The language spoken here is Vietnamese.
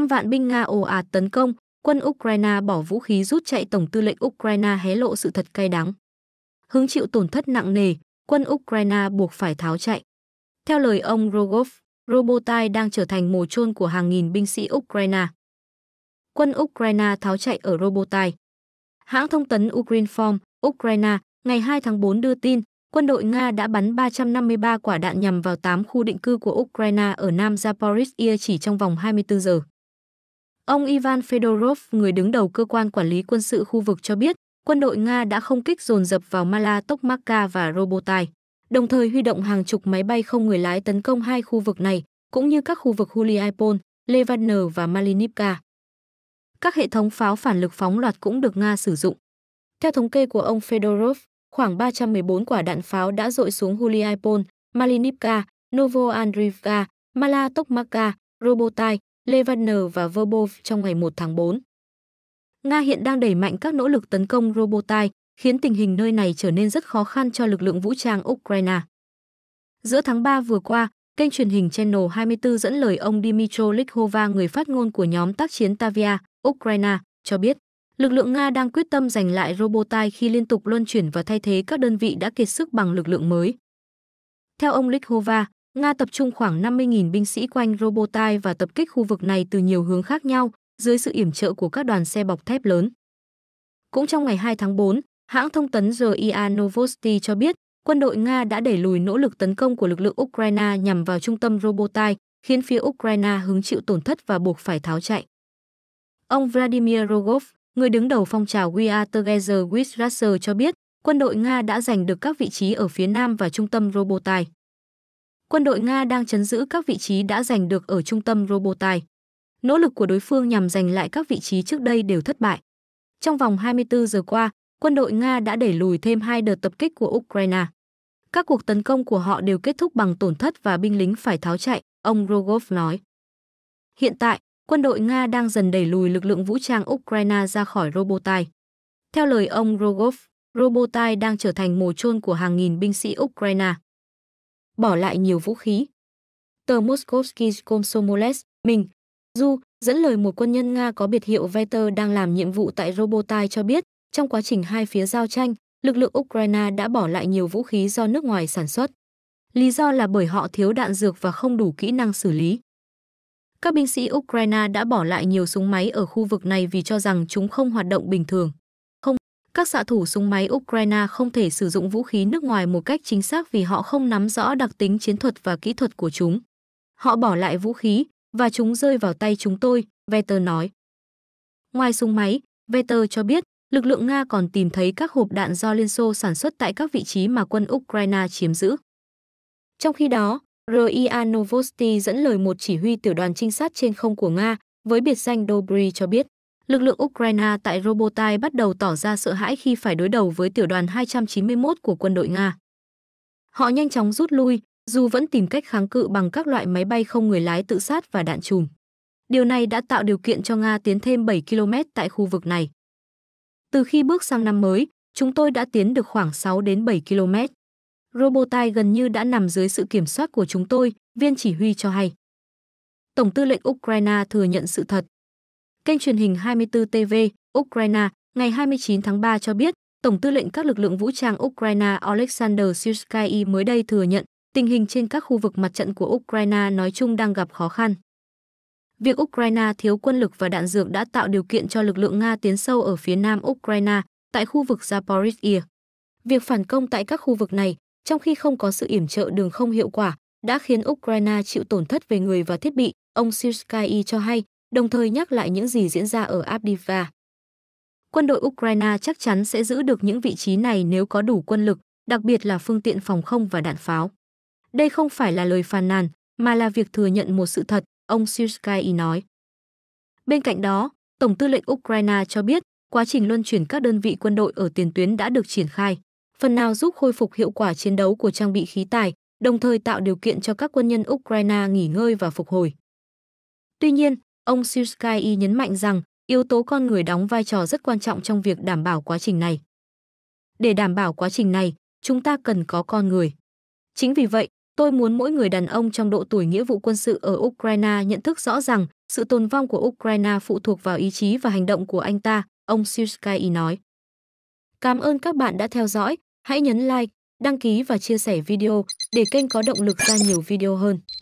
5 vạn binh Nga ồ ạt tấn công, quân Ukraine bỏ vũ khí rút chạy Tổng tư lệnh Ukraine hé lộ sự thật cay đắng. Hứng chịu tổn thất nặng nề, quân Ukraine buộc phải tháo chạy. Theo lời ông Rogov, Robotai đang trở thành mồ chôn của hàng nghìn binh sĩ Ukraine. Quân Ukraine tháo chạy ở Robotai. Hãng thông tấn Ukrinform, Ukraine, ngày 2 tháng 4 đưa tin, quân đội Nga đã bắn 353 quả đạn nhằm vào 8 khu định cư của Ukraine ở Nam Zaporizhia chỉ trong vòng 24 giờ. Ông Ivan Fedorov, người đứng đầu cơ quan quản lý quân sự khu vực cho biết, quân đội Nga đã không kích dồn dập vào Mala Tokmakka và Robotai, đồng thời huy động hàng chục máy bay không người lái tấn công hai khu vực này, cũng như các khu vực Huliaipol, Levaner và Malinivka. Các hệ thống pháo phản lực phóng loạt cũng được Nga sử dụng. Theo thống kê của ông Fedorov, khoảng 314 quả đạn pháo đã rội xuống Huliaipol, Malinivka, Novoandrivka, Malatokmaka, Robotai, Levaner và Verbov trong ngày 1 tháng 4. Nga hiện đang đẩy mạnh các nỗ lực tấn công Robotai, khiến tình hình nơi này trở nên rất khó khăn cho lực lượng vũ trang Ukraine. Giữa tháng 3 vừa qua, kênh truyền hình Channel 24 dẫn lời ông Dmytro Likhova, người phát ngôn của nhóm tác chiến Tavia, Ukraine, cho biết lực lượng Nga đang quyết tâm giành lại Robotai khi liên tục luân chuyển và thay thế các đơn vị đã kiệt sức bằng lực lượng mới. Theo ông Likhova, Nga tập trung khoảng 50.000 binh sĩ quanh Robotai và tập kích khu vực này từ nhiều hướng khác nhau dưới sự yểm trợ của các đoàn xe bọc thép lớn. Cũng trong ngày 2 tháng 4, hãng thông tấn RIA Novosti cho biết quân đội Nga đã đẩy lùi nỗ lực tấn công của lực lượng Ukraine nhằm vào trung tâm Robotai, khiến phía Ukraine hứng chịu tổn thất và buộc phải tháo chạy. Ông Vladimir Rogov, người đứng đầu phong trào We Are Together with Russia cho biết quân đội Nga đã giành được các vị trí ở phía nam và trung tâm Robotai quân đội Nga đang chấn giữ các vị trí đã giành được ở trung tâm Robotai. Nỗ lực của đối phương nhằm giành lại các vị trí trước đây đều thất bại. Trong vòng 24 giờ qua, quân đội Nga đã đẩy lùi thêm hai đợt tập kích của Ukraine. Các cuộc tấn công của họ đều kết thúc bằng tổn thất và binh lính phải tháo chạy, ông Rogov nói. Hiện tại, quân đội Nga đang dần đẩy lùi lực lượng vũ trang Ukraine ra khỏi Robotai. Theo lời ông Rogov, Robotai đang trở thành mồ chôn của hàng nghìn binh sĩ Ukraine bỏ lại nhiều vũ khí. Tờ Moskovsky Komsomoles, mình, Du, dẫn lời một quân nhân Nga có biệt hiệu Veter đang làm nhiệm vụ tại Robotai cho biết, trong quá trình hai phía giao tranh, lực lượng Ukraine đã bỏ lại nhiều vũ khí do nước ngoài sản xuất. Lý do là bởi họ thiếu đạn dược và không đủ kỹ năng xử lý. Các binh sĩ Ukraine đã bỏ lại nhiều súng máy ở khu vực này vì cho rằng chúng không hoạt động bình thường các xạ thủ súng máy Ukraine không thể sử dụng vũ khí nước ngoài một cách chính xác vì họ không nắm rõ đặc tính chiến thuật và kỹ thuật của chúng. Họ bỏ lại vũ khí và chúng rơi vào tay chúng tôi, Vetter nói. Ngoài súng máy, Vetter cho biết lực lượng Nga còn tìm thấy các hộp đạn do Liên Xô sản xuất tại các vị trí mà quân Ukraine chiếm giữ. Trong khi đó, RIA Novosti dẫn lời một chỉ huy tiểu đoàn trinh sát trên không của Nga với biệt danh Dobry cho biết lực lượng Ukraine tại Robotai bắt đầu tỏ ra sợ hãi khi phải đối đầu với tiểu đoàn 291 của quân đội Nga. Họ nhanh chóng rút lui, dù vẫn tìm cách kháng cự bằng các loại máy bay không người lái tự sát và đạn chùm. Điều này đã tạo điều kiện cho Nga tiến thêm 7 km tại khu vực này. Từ khi bước sang năm mới, chúng tôi đã tiến được khoảng 6 đến 7 km. Robotai gần như đã nằm dưới sự kiểm soát của chúng tôi, viên chỉ huy cho hay. Tổng tư lệnh Ukraine thừa nhận sự thật, Kênh truyền hình 24TV, Ukraine, ngày 29 tháng 3 cho biết, Tổng tư lệnh các lực lượng vũ trang Ukraine Alexander Syrsky mới đây thừa nhận tình hình trên các khu vực mặt trận của Ukraine nói chung đang gặp khó khăn. Việc Ukraine thiếu quân lực và đạn dược đã tạo điều kiện cho lực lượng Nga tiến sâu ở phía nam Ukraine, tại khu vực Zaporizhia. Việc phản công tại các khu vực này, trong khi không có sự yểm trợ đường không hiệu quả, đã khiến Ukraine chịu tổn thất về người và thiết bị, ông Sirskyi cho hay, đồng thời nhắc lại những gì diễn ra ở Abdiva. Quân đội Ukraine chắc chắn sẽ giữ được những vị trí này nếu có đủ quân lực, đặc biệt là phương tiện phòng không và đạn pháo. Đây không phải là lời phàn nàn, mà là việc thừa nhận một sự thật, ông Sirsky nói. Bên cạnh đó, Tổng tư lệnh Ukraine cho biết quá trình luân chuyển các đơn vị quân đội ở tiền tuyến đã được triển khai, phần nào giúp khôi phục hiệu quả chiến đấu của trang bị khí tài, đồng thời tạo điều kiện cho các quân nhân Ukraine nghỉ ngơi và phục hồi. Tuy nhiên, Ông Suskai nhấn mạnh rằng yếu tố con người đóng vai trò rất quan trọng trong việc đảm bảo quá trình này. Để đảm bảo quá trình này, chúng ta cần có con người. Chính vì vậy, tôi muốn mỗi người đàn ông trong độ tuổi nghĩa vụ quân sự ở Ukraine nhận thức rõ rằng sự tồn vong của Ukraine phụ thuộc vào ý chí và hành động của anh ta, ông Suskai nói. Cảm ơn các bạn đã theo dõi, hãy nhấn like, đăng ký và chia sẻ video để kênh có động lực ra nhiều video hơn.